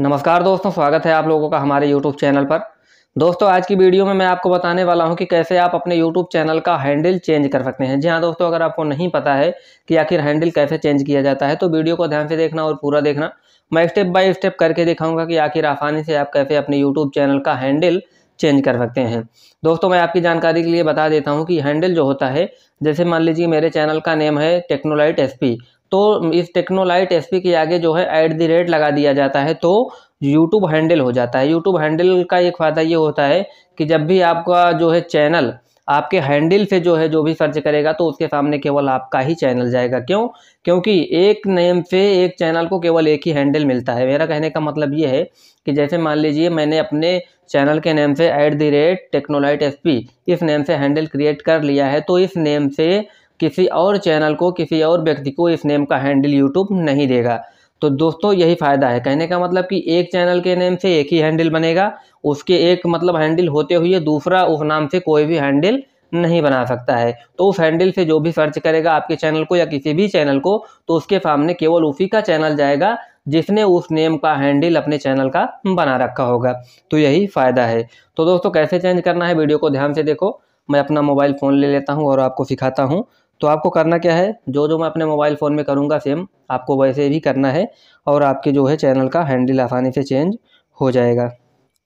नमस्कार दोस्तों स्वागत है आप लोगों का हमारे यूट्यूब चैनल पर दोस्तों आज की वीडियो में मैं आपको बताने वाला हूं कि कैसे आप अपने यूट्यूब चैनल का हैंडल चेंज कर सकते हैं जी हाँ दोस्तों अगर आपको नहीं पता है कि आखिर हैंडल कैसे चेंज किया जाता है तो वीडियो को ध्यान से देखना और पूरा देखना मैं स्टेप बाय स्टेप करके दिखाऊंगा कि आखिर आसानी से आप कैसे अपने यूट्यूब चैनल का हैंडल चेंज कर सकते हैं दोस्तों मैं आपकी जानकारी के लिए बता देता हूँ कि हैंडल जो होता है जैसे मान लीजिए मेरे चैनल का नेम है टेक्नोलाइट एस तो इस टेक्नोलाइट एस के आगे जो है ऐट दी रेट लगा दिया जाता है तो यूट्यूब हैंडल हो जाता है YouTube हैंडल का एक फ़ायदा ये होता है कि जब भी आपका जो है चैनल आपके हैंडल से जो है जो भी सर्च करेगा तो उसके सामने केवल आपका ही चैनल जाएगा क्यों क्योंकि एक नेम से एक चैनल को केवल एक ही हैंडल मिलता है मेरा कहने का मतलब ये है कि जैसे मान लीजिए मैंने अपने चैनल के नेम से at the rate Technolite S इस नेम से हैंडल क्रिएट कर लिया है तो इस नेम से किसी और चैनल को किसी और व्यक्ति को इस नेम का हैंडल यूट्यूब नहीं देगा तो दोस्तों यही फ़ायदा है कहने का मतलब कि एक चैनल के नेम से एक ही हैंडल बनेगा उसके एक मतलब हैंडल होते हुए दूसरा उस नाम से कोई भी हैंडल नहीं बना सकता है तो उस हैंडल से जो भी सर्च करेगा आपके चैनल को या किसी भी चैनल को तो उसके सामने केवल उसी का चैनल जाएगा जिसने उस नेम का हैंडल अपने चैनल का बना रखा होगा तो यही फ़ायदा है तो दोस्तों कैसे चेंज करना है वीडियो को ध्यान से देखो मैं अपना मोबाइल फ़ोन ले लेता हूँ और आपको सिखाता हूँ तो आपको करना क्या है जो जो मैं अपने मोबाइल फ़ोन में करूँगा सेम आपको वैसे भी करना है और आपके जो है चैनल का हैंडल आसानी से चेंज हो जाएगा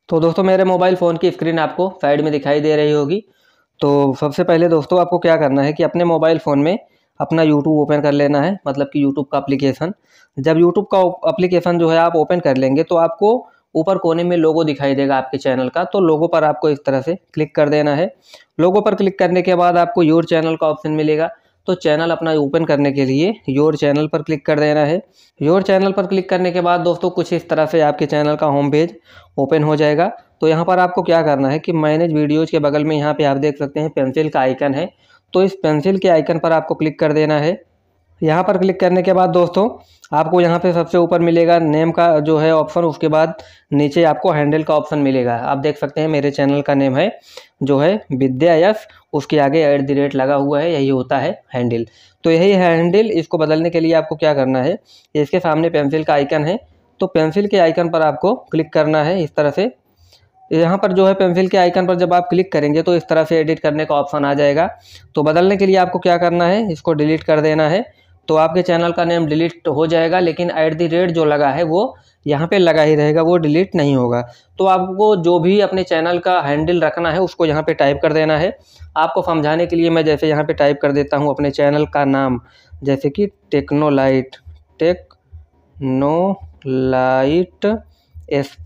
तो दोस्तों मेरे मोबाइल फ़ोन की स्क्रीन आपको साइड में दिखाई दे रही होगी तो सबसे पहले दोस्तों आपको क्या करना है कि अपने मोबाइल फ़ोन में अपना यूट्यूब ओपन कर लेना है मतलब कि यूट्यूब का अप्लीकेशन जब यूट्यूब का अप्लीकेशन जो है आप ओपन कर लेंगे तो आपको ऊपर कोने में लोगो दिखाई देगा आपके चैनल का तो लोगो पर आपको इस तरह से क्लिक कर देना है लोगो पर क्लिक करने के बाद आपको योर चैनल का ऑप्शन मिलेगा तो चैनल अपना ओपन करने के लिए योर चैनल पर क्लिक कर देना है योर चैनल पर क्लिक करने के बाद दोस्तों कुछ इस तरह से आपके चैनल का होम पेज ओपन हो जाएगा तो यहाँ पर आपको क्या करना है कि मैनेज वीडियोज़ के बगल में यहाँ पे आप देख सकते हैं पेंसिल का आइकन है तो इस पेंसिल के आइकन पर आपको क्लिक कर देना है यहाँ पर क्लिक करने के बाद दोस्तों आपको यहाँ पे सबसे ऊपर मिलेगा नेम का जो है ऑप्शन उसके बाद नीचे आपको हैंडल का ऑप्शन मिलेगा आप देख सकते हैं मेरे चैनल का नेम है जो है विद्या यश उसके आगे एट द रेट लगा हुआ है यही होता है हैंडल तो यही है हैंडल इसको बदलने के लिए आपको क्या करना है इसके सामने पेंसिल का आइकन है तो पेंसिल के आइकन पर आपको क्लिक करना है इस तरह से यहाँ पर जो है पेंसिल के आइकन पर जब आप क्लिक करेंगे तो इस तरह से एडिट करने का ऑप्शन आ जाएगा तो बदलने के लिए आपको क्या करना है इसको डिलीट कर देना है तो आपके चैनल का नेम डिलीट हो जाएगा लेकिन ऐट दी रेट जो लगा है वो यहाँ पे लगा ही रहेगा वो डिलीट नहीं होगा तो आपको जो भी अपने चैनल का हैंडल रखना है उसको यहाँ पे टाइप कर देना है आपको समझाने के लिए मैं जैसे यहाँ पे टाइप कर देता हूँ अपने चैनल का नाम जैसे कि Technolite tech no light S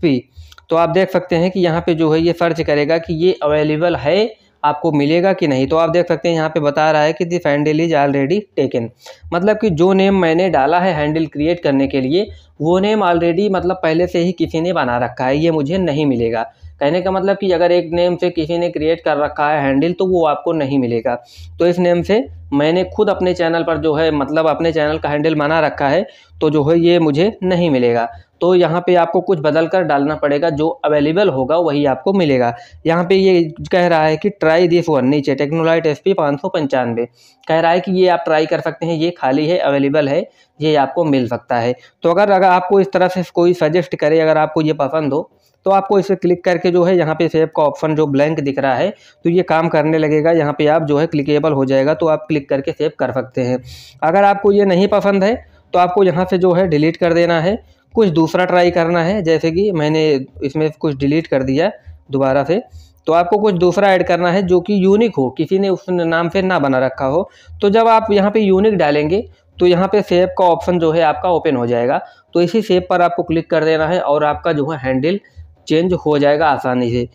तो आप देख सकते हैं कि यहाँ पे जो है ये सर्च करेगा कि ये अवेलेबल है आपको मिलेगा कि नहीं तो आप देख सकते हैं यहाँ पे बता रहा है कि the handle is already taken मतलब कि जो नेम मैंने डाला है हैंडल क्रिएट करने के लिए वो नेम ऑलरेडी मतलब पहले से ही किसी ने बना रखा है ये मुझे नहीं मिलेगा कहने का मतलब कि अगर एक नेम से किसी ने क्रिएट कर रखा है हैंडल तो वो आपको नहीं मिलेगा तो इस नेम से मैंने खुद अपने चैनल पर जो है मतलब अपने चैनल का हैंडल बना रखा है तो जो है ये मुझे नहीं मिलेगा तो यहाँ पे आपको कुछ बदल कर डालना पड़ेगा जो अवेलेबल होगा वही आपको मिलेगा यहाँ पे ये कह रहा है कि ट्राई दिस वन नीचे टेक्नोलाइट एस पी पाँच सौ पंचानवे कह रहा है कि ये आप ट्राई कर सकते हैं ये खाली है अवेलेबल है ये आपको मिल सकता है तो अगर अगर आपको इस तरह से कोई सजेस्ट करे अगर आपको ये पसंद हो तो आपको इसे क्लिक करके जो है यहाँ पे सेव का ऑप्शन जो ब्लैंक दिख रहा है तो ये काम करने लगेगा यहाँ पे आप जो है क्लिकेबल हो जाएगा तो आप क्लिक करके सेव कर सकते हैं अगर आपको ये नहीं पसंद है तो आपको यहाँ से जो है डिलीट कर देना है कुछ दूसरा ट्राई करना है जैसे कि मैंने इसमें कुछ डिलीट कर दिया दोबारा से तो आपको कुछ दूसरा ऐड करना है जो कि यूनिक हो किसी ने उस नाम से ना बना रखा हो तो जब आप यहाँ पे यूनिक डालेंगे तो यहाँ पे सेव का ऑप्शन जो है आपका ओपन हो जाएगा तो इसी सेव पर आपको क्लिक कर देना है और आपका जो है हैंडल चेंज हो जाएगा आसानी से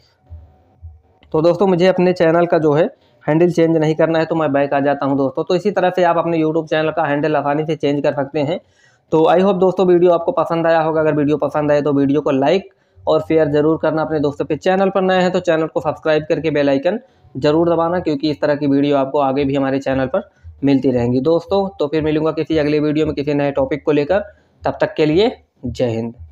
तो दोस्तों मुझे अपने चैनल का जो है हैंडल चेंज नहीं करना है तो मैं बैक आ जाता हूँ दोस्तों तो इसी तरह से आप अपने यूट्यूब चैनल का हैंडल आसानी से चेंज कर सकते हैं तो आई होप दोस्तों वीडियो आपको पसंद आया होगा अगर वीडियो पसंद आए तो वीडियो को लाइक और शेयर जरूर करना अपने दोस्तों पे चैनल पर नए हैं तो चैनल को सब्सक्राइब करके बेल आइकन जरूर दबाना क्योंकि इस तरह की वीडियो आपको आगे भी हमारे चैनल पर मिलती रहेंगी दोस्तों तो फिर मिलूंगा किसी अगले वीडियो में किसी नए टॉपिक को लेकर तब तक के लिए जय हिंद